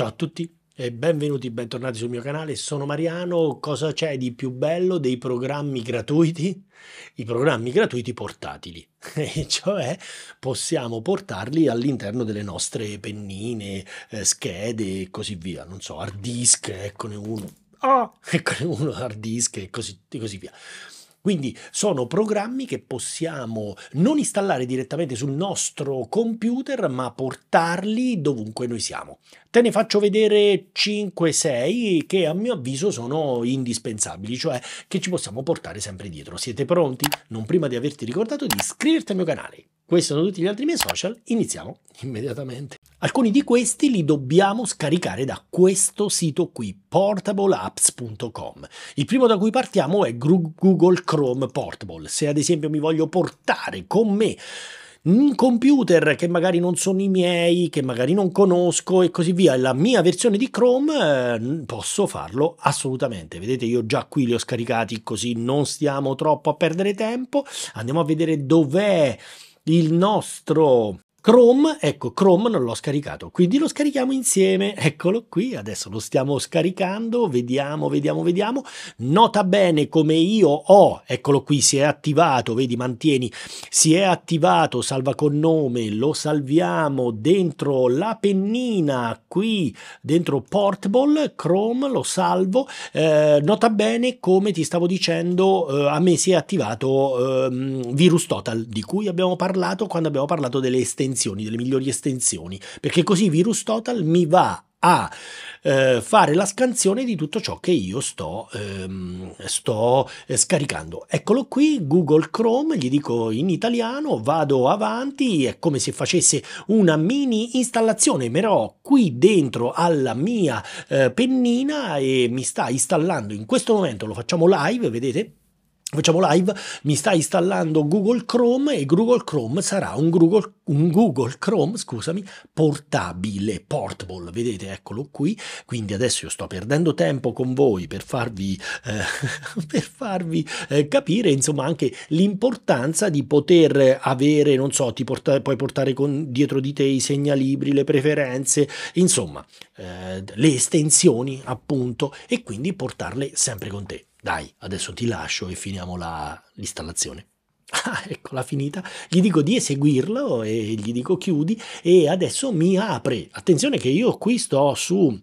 Ciao a tutti e benvenuti bentornati sul mio canale, sono Mariano. Cosa c'è di più bello dei programmi gratuiti? I programmi gratuiti portatili, e cioè possiamo portarli all'interno delle nostre pennine, eh, schede e così via. Non so, hard disk, eccone uno. Ah, eccone uno hard disk e così, e così via. Quindi sono programmi che possiamo non installare direttamente sul nostro computer, ma portarli dovunque noi siamo. Te ne faccio vedere 5-6 che a mio avviso sono indispensabili, cioè che ci possiamo portare sempre dietro. Siete pronti? Non prima di averti ricordato di iscriverti al mio canale. Questi sono tutti gli altri miei social, iniziamo immediatamente. Alcuni di questi li dobbiamo scaricare da questo sito qui, portableapps.com. Il primo da cui partiamo è Google Chrome Portable. Se ad esempio mi voglio portare con me un computer che magari non sono i miei, che magari non conosco e così via, la mia versione di Chrome, eh, posso farlo assolutamente. Vedete, io già qui li ho scaricati così non stiamo troppo a perdere tempo. Andiamo a vedere dov'è il nostro Chrome, ecco, Chrome non l'ho scaricato, quindi lo scarichiamo insieme. Eccolo qui, adesso lo stiamo scaricando, vediamo, vediamo, vediamo. Nota bene come io ho, eccolo qui, si è attivato, vedi, mantieni, si è attivato, salva con nome, lo salviamo dentro la pennina, qui, dentro Portable, Chrome, lo salvo. Eh, nota bene come ti stavo dicendo, eh, a me si è attivato eh, Virus Total, di cui abbiamo parlato quando abbiamo parlato delle estensioni estensioni, delle migliori estensioni, perché così VirusTotal mi va a eh, fare la scansione di tutto ciò che io sto, ehm, sto eh, scaricando. Eccolo qui, Google Chrome, gli dico in italiano, vado avanti, è come se facesse una mini installazione, però qui dentro alla mia eh, pennina e mi sta installando in questo momento, lo facciamo live, vedete? facciamo live, mi sta installando Google Chrome e Google Chrome sarà un Google, un Google Chrome, scusami, portabile, portable, vedete, eccolo qui, quindi adesso io sto perdendo tempo con voi per farvi, eh, per farvi eh, capire, insomma, anche l'importanza di poter avere, non so, ti porta, puoi portare con, dietro di te i segnalibri, le preferenze, insomma, eh, le estensioni, appunto, e quindi portarle sempre con te. Dai, adesso ti lascio e finiamo la, l'installazione. Ah, eccola finita. Gli dico di eseguirlo e gli dico chiudi e adesso mi apre. Attenzione che io qui sto su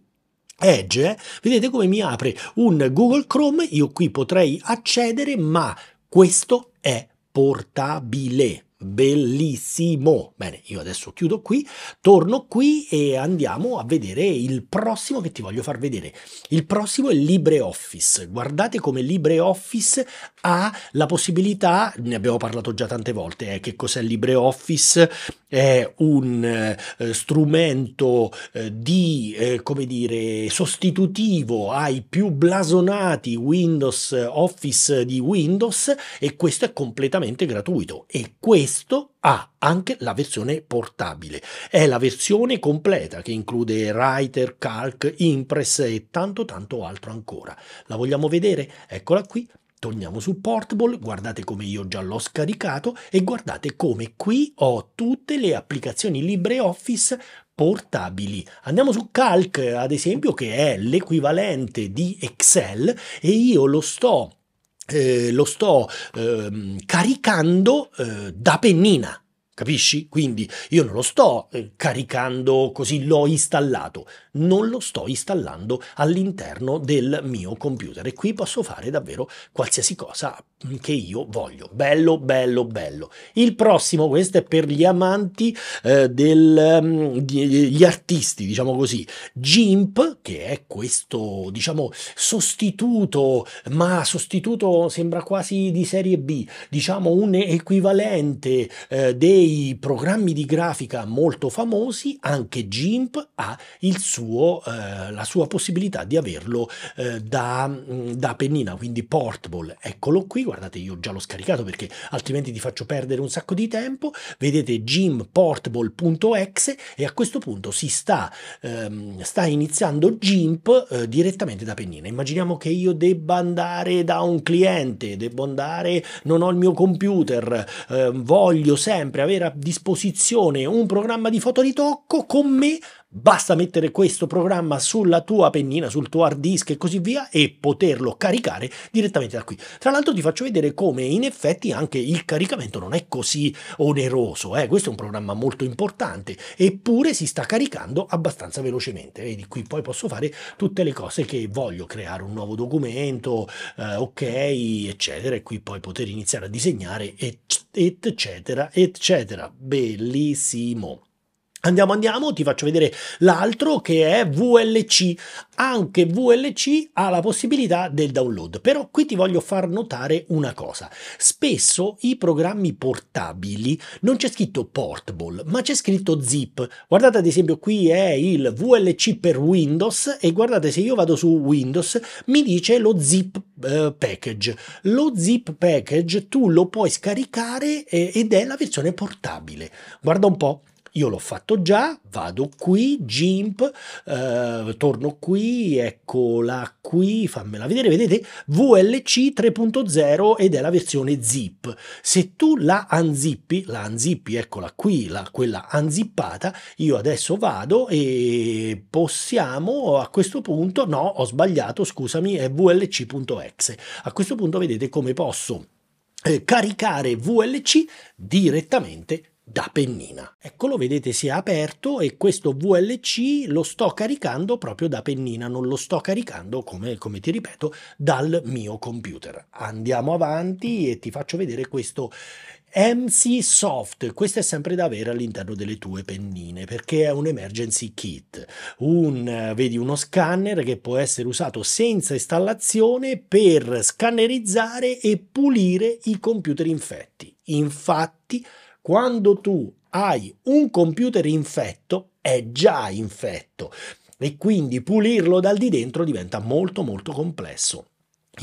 Edge, eh? vedete come mi apre un Google Chrome, io qui potrei accedere, ma questo è portabile bellissimo. Bene, io adesso chiudo qui, torno qui e andiamo a vedere il prossimo che ti voglio far vedere. Il prossimo è LibreOffice. Guardate come LibreOffice ha la possibilità, ne abbiamo parlato già tante volte, eh, che cos'è LibreOffice? È un eh, strumento eh, di, eh, come dire, sostitutivo ai più blasonati Windows Office di Windows e questo è completamente gratuito e questo questo ha anche la versione portabile. È la versione completa che include Writer, Calc, Impress e tanto tanto altro ancora. La vogliamo vedere? Eccola qui. Torniamo su Portable, guardate come io già l'ho scaricato e guardate come qui ho tutte le applicazioni LibreOffice portabili. Andiamo su Calc, ad esempio, che è l'equivalente di Excel e io lo sto eh, lo sto ehm, eh, caricando da pennina Capisci? Quindi io non lo sto eh, caricando così, l'ho installato, non lo sto installando all'interno del mio computer e qui posso fare davvero qualsiasi cosa che io voglio. Bello, bello, bello. Il prossimo, questo è per gli amanti eh, degli mm, artisti, diciamo così, GIMP, che è questo, diciamo, sostituto, ma sostituto sembra quasi di serie B, diciamo un equivalente eh, dei dei programmi di grafica molto famosi, anche GIMP ha il suo, eh, la sua possibilità di averlo eh, da, mm, da pennina, quindi portable. Eccolo qui, guardate, io già l'ho scaricato perché altrimenti ti faccio perdere un sacco di tempo. Vedete gimportable.exe e a questo punto si sta, ehm, sta iniziando GIMP eh, direttamente da pennina. Immaginiamo che io debba andare da un cliente, devo andare, non ho il mio computer, ehm, voglio sempre avere avere a disposizione un programma di fotoritocco con me Basta mettere questo programma sulla tua pennina, sul tuo hard disk e così via e poterlo caricare direttamente da qui. Tra l'altro ti faccio vedere come in effetti anche il caricamento non è così oneroso, eh? questo è un programma molto importante eppure si sta caricando abbastanza velocemente. di qui poi posso fare tutte le cose che voglio, creare un nuovo documento, eh, ok, eccetera, e qui poi poter iniziare a disegnare, eccetera, eccetera. Bellissimo. Andiamo, andiamo, ti faccio vedere l'altro che è VLC. Anche VLC ha la possibilità del download, però qui ti voglio far notare una cosa. Spesso i programmi portabili non c'è scritto portable, ma c'è scritto zip. Guardate ad esempio qui è il VLC per Windows e guardate se io vado su Windows mi dice lo zip eh, package. Lo zip package tu lo puoi scaricare eh, ed è la versione portabile. Guarda un po' io l'ho fatto già, vado qui, GIMP, eh, torno qui, eccola qui, fammela vedere, vedete VLC 3.0 ed è la versione zip. Se tu la unzippi, la unzippi, eccola qui, la, quella unzippata, io adesso vado e possiamo a questo punto, no, ho sbagliato, scusami, è VLC.exe. A questo punto vedete come posso eh, caricare VLC direttamente da Pennina. Eccolo, vedete si è aperto e questo VLC lo sto caricando proprio da Pennina, non lo sto caricando, come, come ti ripeto, dal mio computer. Andiamo avanti e ti faccio vedere questo MC Soft, questo è sempre da avere all'interno delle tue pennine perché è un emergency kit, un, vedi uno scanner che può essere usato senza installazione per scannerizzare e pulire i computer infetti. Infatti quando tu hai un computer infetto, è già infetto e quindi pulirlo dal di dentro diventa molto molto complesso.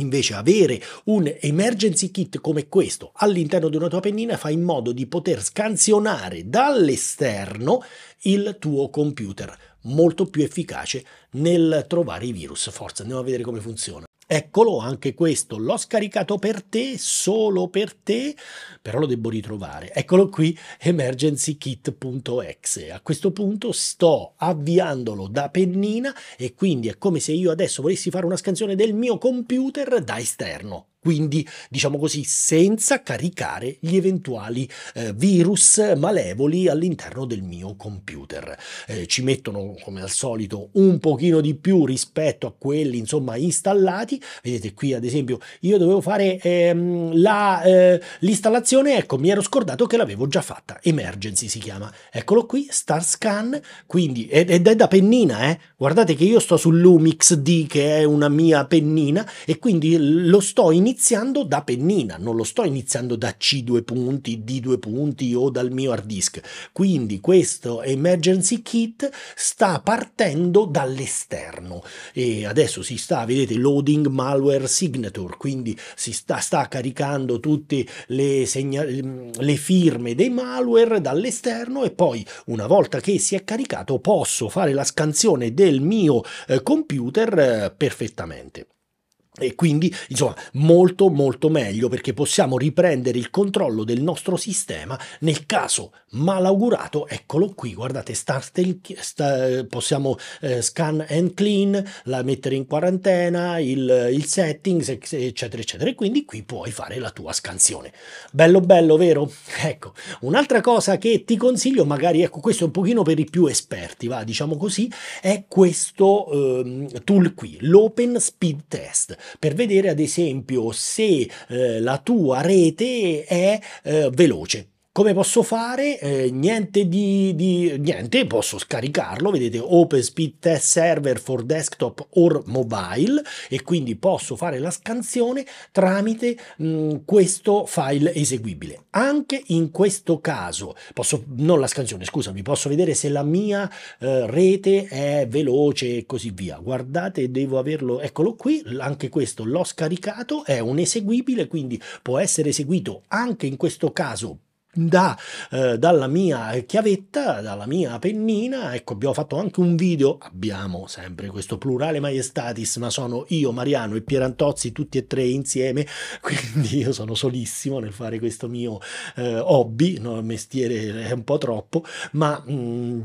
Invece avere un emergency kit come questo all'interno di una tua pennina fa in modo di poter scansionare dall'esterno il tuo computer, molto più efficace nel trovare i virus. Forza, andiamo a vedere come funziona. Eccolo anche questo, l'ho scaricato per te, solo per te, però lo devo ritrovare. Eccolo qui, emergencykit.exe. A questo punto sto avviandolo da pennina e quindi è come se io adesso volessi fare una scansione del mio computer da esterno quindi diciamo così senza caricare gli eventuali eh, virus malevoli all'interno del mio computer. Eh, ci mettono come al solito un pochino di più rispetto a quelli insomma installati, vedete qui ad esempio io dovevo fare ehm, la, eh, l'installazione, ecco mi ero scordato che l'avevo già fatta, emergency si chiama, eccolo qui, star scan, quindi ed, ed è da pennina, eh? guardate che io sto sull'Umix D che è una mia pennina e quindi lo sto iniziando iniziando da pennina, non lo sto iniziando da C2 punti, D2 punti o dal mio hard disk. Quindi questo emergency kit sta partendo dall'esterno e adesso si sta, vedete, loading malware signature, quindi si sta, sta caricando tutte le, segna- le firme dei malware dall'esterno e poi una volta che si è caricato posso fare la scansione del mio eh, computer eh, perfettamente. E quindi, insomma, molto molto meglio perché possiamo riprendere il controllo del nostro sistema nel caso malaugurato. Eccolo qui, guardate, start and, sta, possiamo eh, scan and clean, la mettere in quarantena, il, il settings, eccetera, eccetera. E quindi qui puoi fare la tua scansione. Bello bello, vero? Ecco, un'altra cosa che ti consiglio, magari, ecco, questo è un pochino per i più esperti, va, diciamo così, è questo eh, tool qui, l'Open Speed Test per vedere ad esempio se eh, la tua rete è eh, veloce come posso fare? Eh, niente di, di, niente, posso scaricarlo, vedete Open Speed Test Server for Desktop or Mobile e quindi posso fare la scansione tramite mh, mm, questo file eseguibile. Anche in questo caso, posso, non la scansione, scusami, posso vedere se la mia eh, rete è veloce e così via. Guardate, devo averlo, eccolo qui, anche questo l'ho scaricato, è un eseguibile, quindi può essere eseguito anche in questo caso da, eh, dalla mia chiavetta, dalla mia pennina. Ecco, abbiamo fatto anche un video, abbiamo sempre questo plurale maestatis, ma sono io, Mariano e Pierantozzi, tutti e tre insieme, quindi io sono solissimo nel fare questo mio eh, hobby, no? il mestiere è un po' troppo, ma... Mh, mm,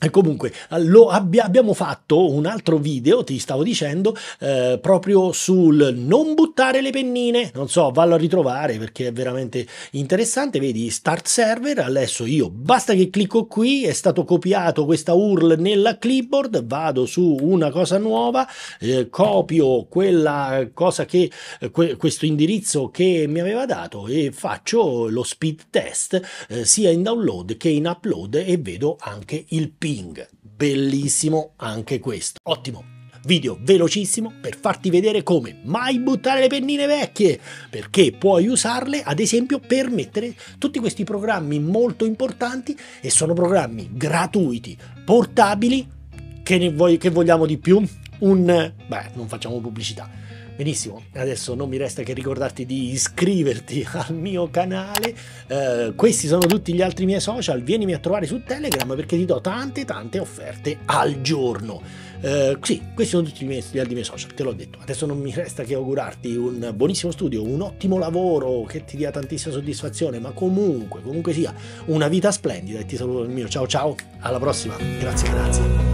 e comunque abbia, abbiamo fatto un altro video, ti stavo dicendo, eh, proprio sul non buttare le pennine. Non so, vallo a ritrovare perché è veramente interessante. Vedi, start server, adesso io basta che clicco qui, è stato copiato questa URL nella clipboard, vado su una cosa nuova, eh, copio quella cosa che, eh, que, questo indirizzo che mi aveva dato e faccio lo speed test eh, sia in download che in upload e vedo anche il P ping. Bellissimo anche questo. Ottimo. Video velocissimo per farti vedere come mai buttare le pennine vecchie, perché puoi usarle ad esempio per mettere tutti questi programmi molto importanti e sono programmi gratuiti, portabili, che, ne vog- che vogliamo di più? Un... beh, non facciamo pubblicità Benissimo, adesso non mi resta che ricordarti di iscriverti al mio canale, eh, questi sono tutti gli altri miei social, vienimi a trovare su Telegram perché ti do tante tante offerte al giorno. Eh, sì, questi sono tutti gli, miei, altri miei social, te l'ho detto. Adesso non mi resta che augurarti un buonissimo studio, un ottimo lavoro che ti dia tantissima soddisfazione, ma comunque, comunque sia, una vita splendida e ti saluto il mio ciao ciao, alla prossima, grazie grazie.